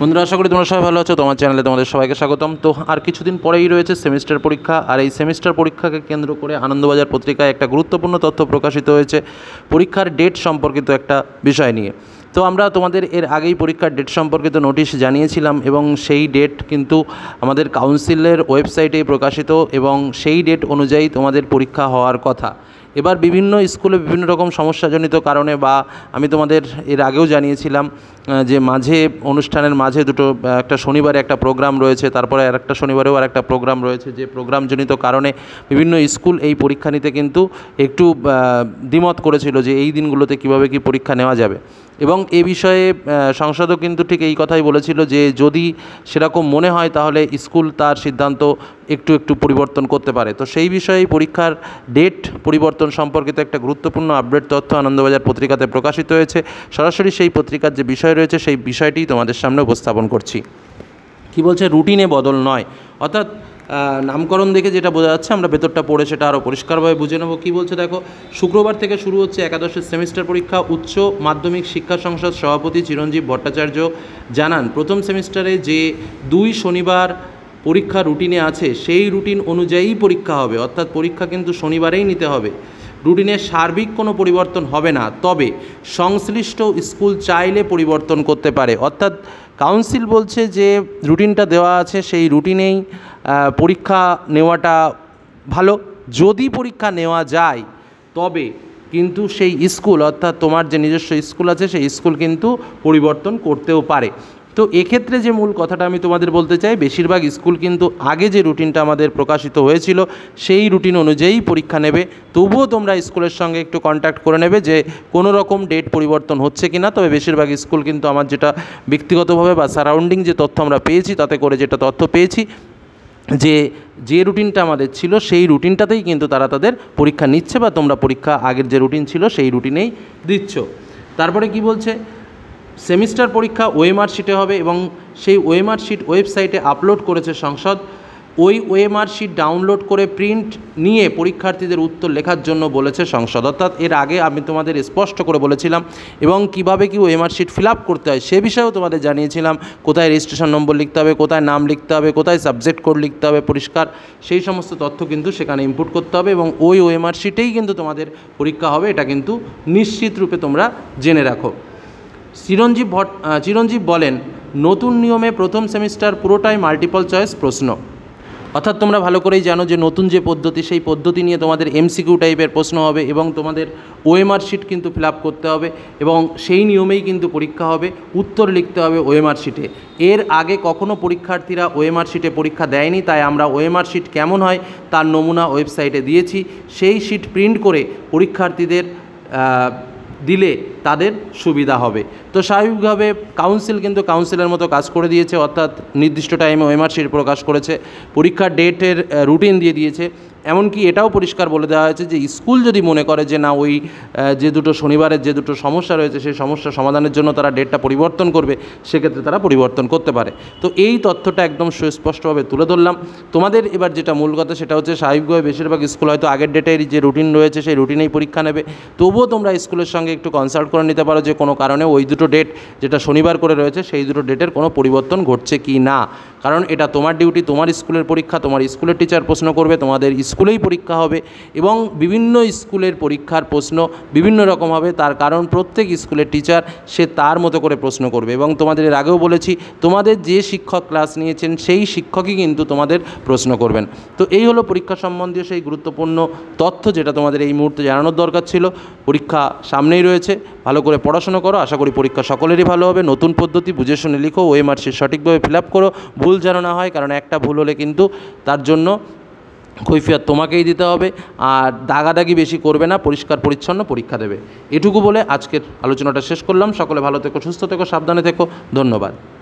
বন্ধুরা আশা করি তোমরা সবাই ভালো আছো তোমার চ্যানেলে তোমাদের সবাইকে স্বাগতম তো আর কিছুদিন পরেই রয়েছে সেমিস্টার পরীক্ষা আর এই সেমিস্টার পরীক্ষাকে কেন্দ্র করে আনন্দবাজার পত্রিকায় একটা গুরুত্বপূর্ণ তথ্য প্রকাশিত হয়েছে পরীক্ষার ডেট সম্পর্কিত একটা বিষয় নিয়ে তো আমরা তোমাদের এর আগেই পরীক্ষার ডেট সম্পর্কিত নোটিশ জানিয়েছিলাম এবং সেই ডেট কিন্তু আমাদের কাউন্সিলের ওয়েবসাইটে প্রকাশিত এবং সেই ডেট অনুযায়ী তোমাদের পরীক্ষা হওয়ার কথা এবার বিভিন্ন স্কুলে বিভিন্ন রকম সমস্যাজনিত কারণে বা আমি তোমাদের এর আগেও জানিয়েছিলাম যে মাঝে অনুষ্ঠানের মাঝে দুটো একটা শনিবারে একটা প্রোগ্রাম রয়েছে তারপরে আর একটা শনিবারেও আর একটা প্রোগ্রাম রয়েছে যে প্রোগ্রামজনিত কারণে বিভিন্ন স্কুল এই পরীক্ষা নিতে কিন্তু একটু দ্বিমত করেছিল যে এই দিনগুলোতে কিভাবে কি পরীক্ষা নেওয়া যাবে এবং এ বিষয়ে সংসদও কিন্তু ঠিক এই কথাই বলেছিল যে যদি সেরকম মনে হয় তাহলে স্কুল তার সিদ্ধান্ত একটু একটু পরিবর্তন করতে পারে তো সেই বিষয়ে পরীক্ষার ডেট পরিবর্তন নির্বাচন সম্পর্কিত একটা গুরুত্বপূর্ণ আপডেট তথ্য আনন্দবাজার পত্রিকাতে প্রকাশিত হয়েছে সরাসরি সেই পত্রিকার যে বিষয় রয়েছে সেই বিষয়টি তোমাদের সামনে উপস্থাপন করছি কি বলছে রুটিনে বদল নয় অর্থাৎ নামকরণ দেখে যেটা বোঝা যাচ্ছে আমরা ভেতরটা পড়ে সেটা আরও পরিষ্কারভাবে বুঝে নেবো কী বলছে দেখো শুক্রবার থেকে শুরু হচ্ছে একাদশের সেমিস্টার পরীক্ষা উচ্চ মাধ্যমিক শিক্ষা সংসদ সভাপতি চিরঞ্জীব ভট্টাচার্য জানান প্রথম সেমিস্টারে যে দুই শনিবার পরীক্ষা রুটিনে আছে সেই রুটিন অনুযায়ী পরীক্ষা হবে অর্থাৎ পরীক্ষা কিন্তু শনিবারেই নিতে হবে রুটিনের সার্বিক কোনো পরিবর্তন হবে না তবে সংশ্লিষ্ট স্কুল চাইলে পরিবর্তন করতে পারে অর্থাৎ কাউন্সিল বলছে যে রুটিনটা দেওয়া আছে সেই রুটিনেই পরীক্ষা নেওয়াটা ভালো যদি পরীক্ষা নেওয়া যায় তবে কিন্তু সেই স্কুল অর্থাৎ তোমার যে নিজস্ব স্কুল আছে সেই স্কুল কিন্তু পরিবর্তন করতেও পারে তো এক্ষেত্রে যে মূল কথাটা আমি তোমাদের বলতে চাই বেশিরভাগ স্কুল কিন্তু আগে যে রুটিনটা আমাদের প্রকাশিত হয়েছিল সেই রুটিন অনুযায়ী পরীক্ষা নেবে তবুও তোমরা স্কুলের সঙ্গে একটু কন্ট্যাক্ট করে নেবে যে কোনো রকম ডেট পরিবর্তন হচ্ছে কি না তবে বেশিরভাগ স্কুল কিন্তু আমার যেটা ব্যক্তিগতভাবে বা সারাউন্ডিং যে তথ্য আমরা পেয়েছি তাতে করে যেটা তথ্য পেয়েছি যে যে রুটিনটা আমাদের ছিল সেই রুটিনটাতেই কিন্তু তারা তাদের পরীক্ষা নিচ্ছে বা তোমরা পরীক্ষা আগের যে রুটিন ছিল সেই রুটিনেই দিচ্ছ তারপরে কি বলছে সেমিস্টার পরীক্ষা ওএমআর শিটে হবে এবং সেই ওয়ে মার্কশিট ওয়েবসাইটে আপলোড করেছে সংসদ ওই ওএমআর মার্কশিট ডাউনলোড করে প্রিন্ট নিয়ে পরীক্ষার্থীদের উত্তর লেখার জন্য বলেছে সংসদ অর্থাৎ এর আগে আমি তোমাদের স্পষ্ট করে বলেছিলাম এবং কিভাবে কি ওয়ে শিট ফিল আপ করতে হয় সে বিষয়েও তোমাদের জানিয়েছিলাম কোথায় রেজিস্ট্রেশন নম্বর লিখতে হবে কোথায় নাম লিখতে হবে কোথায় সাবজেক্ট কোড লিখতে হবে পরিষ্কার সেই সমস্ত তথ্য কিন্তু সেখানে ইনপুট করতে হবে এবং ওই ওএমআর শিটেই কিন্তু তোমাদের পরীক্ষা হবে এটা কিন্তু নিশ্চিত রূপে তোমরা জেনে রাখো চিরঞ্জীব ভট চিরঞ্জীব বলেন নতুন নিয়মে প্রথম সেমিস্টার পুরোটাই মাল্টিপল চয়েস প্রশ্ন অর্থাৎ তোমরা ভালো করেই জানো যে নতুন যে পদ্ধতি সেই পদ্ধতি নিয়ে তোমাদের এমসিকিউ টাইপের প্রশ্ন হবে এবং তোমাদের ওএমআর শিট কিন্তু ফিল করতে হবে এবং সেই নিয়মেই কিন্তু পরীক্ষা হবে উত্তর লিখতে হবে ওএমআর শিটে এর আগে কখনো পরীক্ষার্থীরা ওএমআর শিটে পরীক্ষা দেয়নি তাই আমরা ওএমআর শিট কেমন হয় তার নমুনা ওয়েবসাইটে দিয়েছি সেই শিট প্রিন্ট করে পরীক্ষার্থীদের দিলে তাদের সুবিধা হবে তো স্বাভাবিকভাবে কাউন্সিল কিন্তু কাউন্সিলের মতো কাজ করে দিয়েছে অর্থাৎ নির্দিষ্ট টাইমে ওএমআরসির প্রকাশ করেছে পরীক্ষার ডেটের রুটিন দিয়ে দিয়েছে এমনকি এটাও পরিষ্কার বলে দেওয়া হয়েছে যে স্কুল যদি মনে করে যে না ওই যে দুটো শনিবারের যে দুটো সমস্যা রয়েছে সেই সমস্যা সমাধানের জন্য তারা ডেটটা পরিবর্তন করবে সেক্ষেত্রে তারা পরিবর্তন করতে পারে তো এই তথ্যটা একদম সুস্পষ্টভাবে তুলে ধরলাম তোমাদের এবার যেটা মূল কথা সেটা হচ্ছে স্বাভাবিকভাবে বেশিরভাগ স্কুল হয়তো আগের ডেটের যে রুটিন রয়েছে সেই রুটিনেই পরীক্ষা নেবে তবুও তোমরা স্কুলের সঙ্গে একটু কনসাল্ট করে নিতে পারো যে কোনো কারণে ওই দুটো ডেট যেটা শনিবার করে রয়েছে সেই দুটো ডেটের কোনো পরিবর্তন ঘটছে কি না কারণ এটা তোমার ডিউটি তোমার স্কুলের পরীক্ষা তোমার স্কুলের টিচার প্রশ্ন করবে তোমাদের স্কুল স্কুলেই পরীক্ষা হবে এবং বিভিন্ন স্কুলের পরীক্ষার প্রশ্ন বিভিন্ন রকম হবে তার কারণ প্রত্যেক স্কুলের টিচার সে তার মতো করে প্রশ্ন করবে এবং তোমাদের এর আগেও বলেছি তোমাদের যে শিক্ষক ক্লাস নিয়েছেন সেই শিক্ষকই কিন্তু তোমাদের প্রশ্ন করবেন তো এই হলো পরীক্ষা সম্বন্ধীয় সেই গুরুত্বপূর্ণ তথ্য যেটা তোমাদের এই মুহূর্তে জানানোর দরকার ছিল পরীক্ষা সামনেই রয়েছে ভালো করে পড়াশোনা করো আশা করি পরীক্ষা সকলেরই ভালো হবে নতুন পদ্ধতি বুঝে শুনে লিখো ওএমআরসি সঠিকভাবে ফিল আপ করো ভুল যেন না হয় কারণ একটা ভুল হলে কিন্তু তার জন্য কৈফিয়ত তোমাকেই দিতে হবে আর দাগাদাগি বেশি করবে না পরিষ্কার পরিচ্ছন্ন পরীক্ষা দেবে এটুকু বলে আজকের আলোচনাটা শেষ করলাম সকলে ভালো থেকো সুস্থ থেকো সাবধানে থেকো ধন্যবাদ